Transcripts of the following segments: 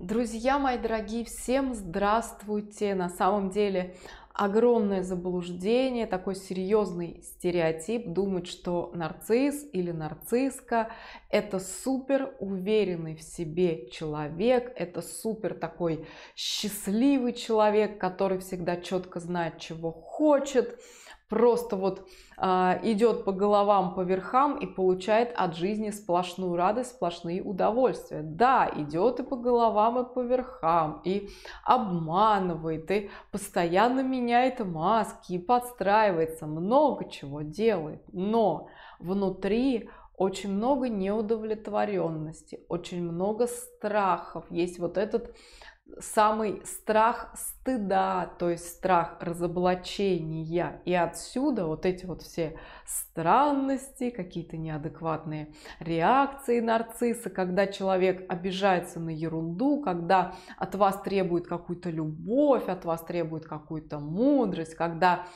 Друзья мои дорогие, всем здравствуйте! На самом деле огромное заблуждение, такой серьезный стереотип думать, что нарцисс или нарцисска это супер уверенный в себе человек, это супер такой счастливый человек, который всегда четко знает, чего хочет, просто вот а, идет по головам, по верхам и получает от жизни сплошную радость, сплошные удовольствия. Да, идет и по головам, и по верхам, и обманывает, и постоянно меняет маски, и подстраивается, много чего делает, но внутри очень много неудовлетворенности, очень много страхов. Есть вот этот самый страх стыда, то есть страх разоблачения. И отсюда вот эти вот все странности, какие-то неадекватные реакции нарцисса, когда человек обижается на ерунду, когда от вас требует какую-то любовь, от вас требует какую-то мудрость, когда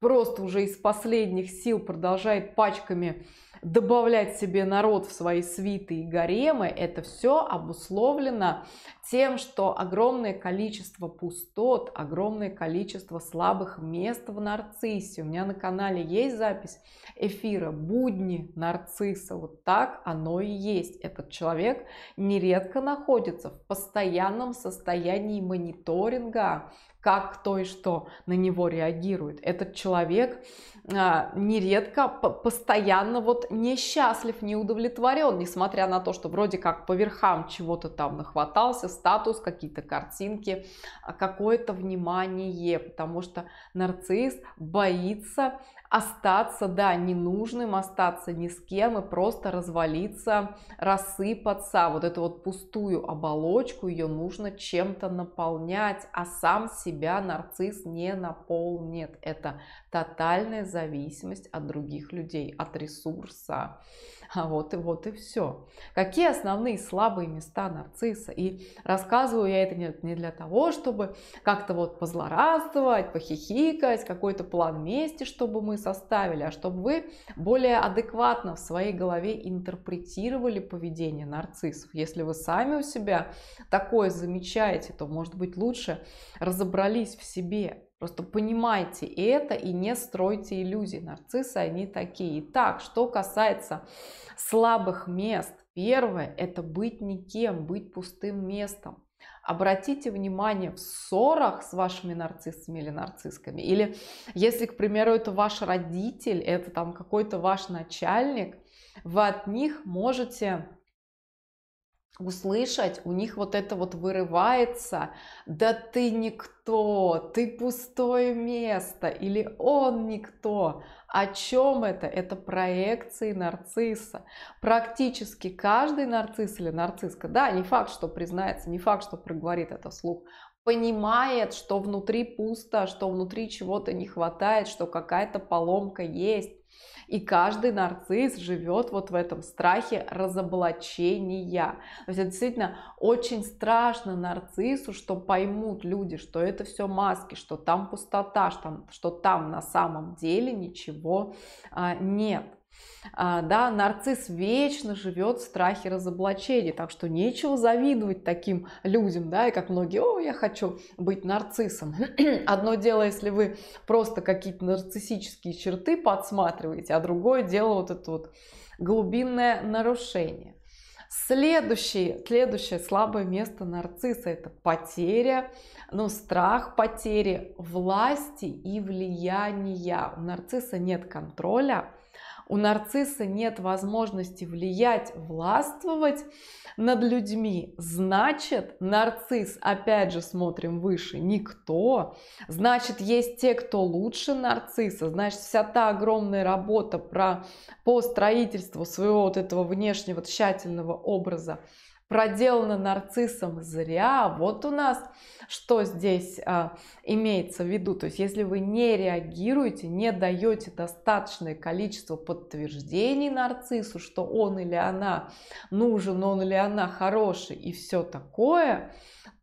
просто уже из последних сил продолжает пачками добавлять себе народ в свои свиты и гаремы, это все обусловлено тем, что огромное количество пустот, огромное количество слабых мест в нарциссе. У меня на канале есть запись эфира «Будни нарцисса». Вот так оно и есть. Этот человек нередко находится в постоянном состоянии мониторинга, как кто и что на него реагирует. Этот человек а, нередко постоянно вот несчастлив, не удовлетворен, несмотря на то, что вроде как по верхам чего-то там нахватался, статус, какие-то картинки, а какое-то внимание, потому что нарцисс боится остаться, да, ненужным, остаться ни с кем и просто развалиться, рассыпаться. Вот эту вот пустую оболочку ее нужно чем-то наполнять, а сам себя нарцисс не наполнит. Это тотальная зависимость от других людей, от ресурсов нарцисса. А вот и вот и все. Какие основные слабые места нарцисса? И рассказываю я это не для того, чтобы как-то вот позлорадствовать, похихикать, какой-то план мести, чтобы мы составили, а чтобы вы более адекватно в своей голове интерпретировали поведение нарциссов. Если вы сами у себя такое замечаете, то, может быть, лучше разобрались в себе, Просто понимайте и это, и не стройте иллюзий. Нарциссы, они такие. Итак, что касается слабых мест. Первое – это быть никем, быть пустым местом. Обратите внимание в ссорах с вашими нарциссами или нарциссками, или если, к примеру, это ваш родитель, это там какой-то ваш начальник, вы от них можете услышать, у них вот это вот вырывается, да ты никто, ты пустое место, или он никто. О чем это? Это проекции нарцисса. Практически каждый нарцисс или нарцисска, да, не факт, что признается, не факт, что проговорит это слух, понимает, что внутри пусто, что внутри чего-то не хватает, что какая-то поломка есть, и каждый нарцисс живет вот в этом страхе разоблачения. То есть это действительно очень страшно нарциссу, что поймут люди, что это все маски, что там пустота, что там, что там на самом деле ничего а, нет. А, да, нарцисс вечно живет в страхе разоблачения, так что нечего завидовать таким людям, да, и как многие, о, я хочу быть нарциссом. Одно дело, если вы просто какие-то нарциссические черты подсматриваете, а другое дело вот это вот глубинное нарушение. Следующее, следующее слабое место нарцисса – это потеря, ну, страх потери власти и влияния. У нарцисса нет контроля, у нарцисса нет возможности влиять, властвовать над людьми, значит, нарцисс, опять же, смотрим выше, никто, значит, есть те, кто лучше нарцисса, значит, вся та огромная работа про, по строительству своего вот этого внешнего тщательного образа проделано нарциссом зря. Вот у нас что здесь а, имеется в виду. То есть если вы не реагируете, не даете достаточное количество подтверждений нарциссу, что он или она нужен, он или она хороший и все такое,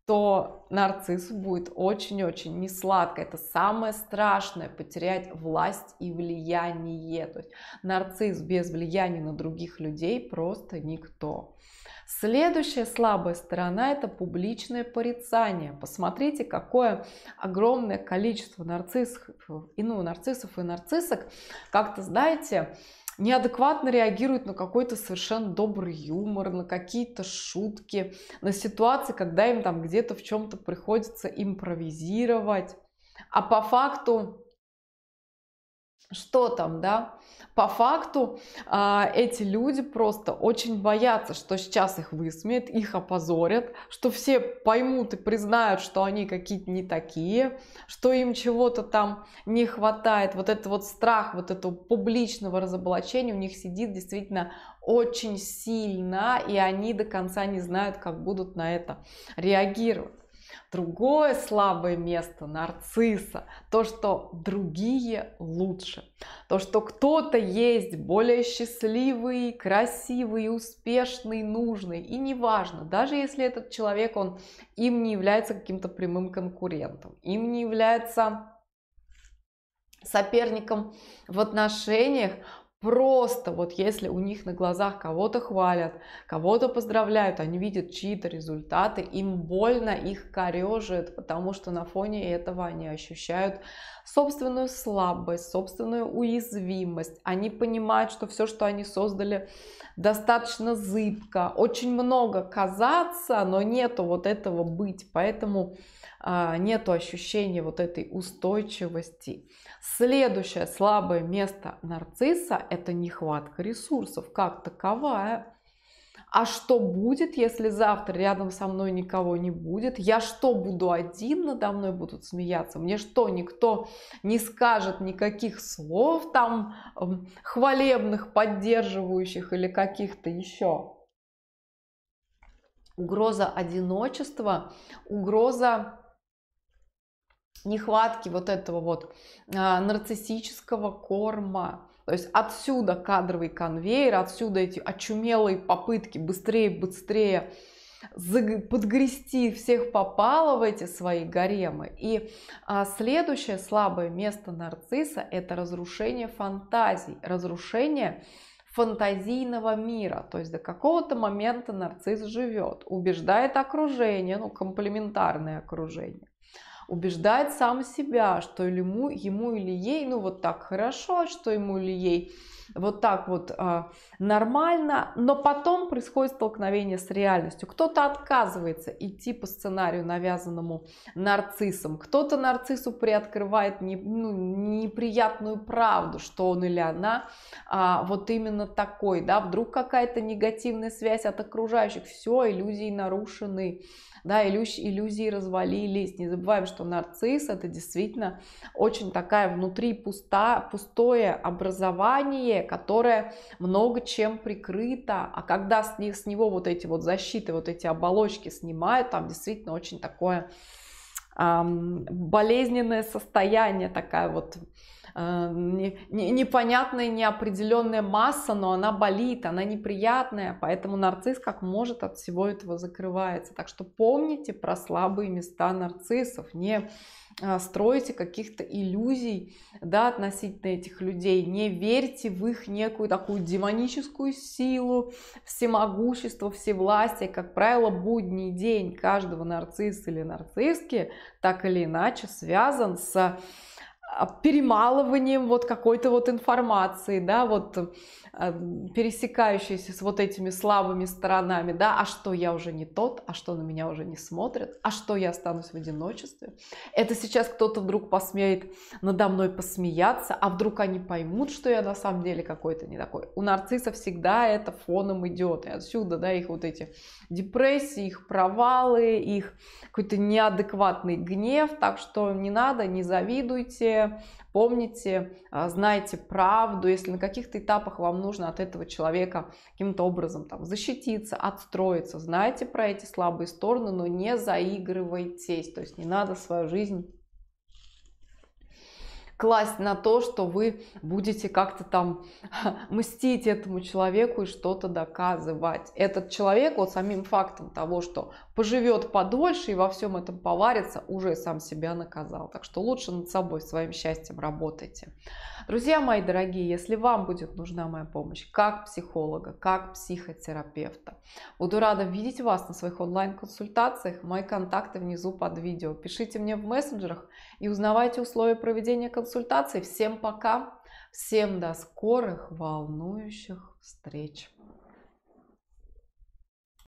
то нарциссу будет очень-очень несладко. Это самое страшное – потерять власть и влияние. То есть нарцисс без влияния на других людей просто никто. Следующая слабая сторона – это публичное порицание. Посмотрите, какое огромное количество нарциссов, и, ну, нарциссов и нарциссок как-то, знаете, неадекватно реагирует на какой-то совершенно добрый юмор, на какие-то шутки, на ситуации, когда им там где-то в чем-то приходится импровизировать. А по факту что там, да, по факту а, эти люди просто очень боятся, что сейчас их высмеют, их опозорят, что все поймут и признают, что они какие-то не такие, что им чего-то там не хватает. Вот этот вот страх, вот этого публичного разоблачения у них сидит действительно очень сильно, и они до конца не знают, как будут на это реагировать. Другое слабое место нарцисса, то, что другие лучше, то, что кто-то есть более счастливый, красивый, успешный, нужный. И неважно, даже если этот человек, он им не является каким-то прямым конкурентом, им не является соперником в отношениях, Просто вот если у них на глазах кого-то хвалят, кого-то поздравляют, они видят чьи-то результаты, им больно, их корежит, потому что на фоне этого они ощущают собственную слабость, собственную уязвимость. Они понимают, что все, что они создали, достаточно зыбко. Очень много казаться, но нету вот этого быть. Поэтому а, нет ощущения вот этой устойчивости. Следующее слабое место нарцисса – это нехватка ресурсов как таковая. А что будет, если завтра рядом со мной никого не будет? Я что, буду один, надо мной будут смеяться? Мне что, никто не скажет никаких слов там эм, хвалебных, поддерживающих или каких-то еще? Угроза одиночества, угроза нехватки вот этого вот а, нарциссического корма. То есть отсюда кадровый конвейер, отсюда эти очумелые попытки быстрее, быстрее подгрести всех попало в эти свои гаремы. И а, следующее слабое место нарцисса – это разрушение фантазий, разрушение фантазийного мира. То есть до какого-то момента нарцисс живет, убеждает окружение, ну комплементарное окружение, убеждать сам себя, что ему, ему или ей, ну вот так хорошо, что ему или ей вот так вот э, нормально, но потом происходит столкновение с реальностью. Кто-то отказывается идти по сценарию, навязанному нарциссом, кто-то нарциссу приоткрывает не, ну, неприятную правду, что он или она а, вот именно такой, да, вдруг какая-то негативная связь от окружающих, все, иллюзии нарушены, да, иллюзии, иллюзии развалились, не забываем, что нарцисс это действительно очень такая внутри пуста, пустое образование, население, которое много чем прикрыто, а когда с, них, с него вот эти вот защиты, вот эти оболочки снимают, там действительно очень такое эм, болезненное состояние, такая вот Э, непонятная, неопределенная масса, но она болит, она неприятная, поэтому нарцисс как может от всего этого закрывается. Так что помните про слабые места нарциссов, не э, строите каких-то иллюзий да, относительно этих людей, не верьте в их некую такую демоническую силу, всемогущество, всевластие. Как правило, будний день каждого нарцисса или нарцисски так или иначе связан с а, перемалыванием вот какой-то вот информации, да, вот Эм, пересекающиеся с вот этими слабыми сторонами, да, а что я уже не тот, а что на меня уже не смотрят, а что я останусь в одиночестве. Это сейчас кто-то вдруг посмеет надо мной посмеяться, а вдруг они поймут, что я на самом деле какой-то не такой. У нарцисса всегда это фоном идет, и отсюда, да, их вот эти депрессии, их провалы, их какой-то неадекватный гнев, так что не надо, не завидуйте, помните, а, знайте правду, если на каких-то этапах вам нужно от этого человека каким-то образом там, защититься, отстроиться. Знайте про эти слабые стороны, но не заигрывайтесь, то есть не надо свою жизнь класть на то, что вы будете как-то там мстить этому человеку и что-то доказывать. Этот человек вот самим фактом того, что поживет подольше и во всем этом поварится, уже сам себя наказал. Так что лучше над собой, своим счастьем работайте. Друзья мои дорогие, если вам будет нужна моя помощь, как психолога, как психотерапевта, буду рада видеть вас на своих онлайн-консультациях. Мои контакты внизу под видео. Пишите мне в мессенджерах и узнавайте условия проведения консультации консультаций. Всем пока. Всем до скорых волнующих встреч.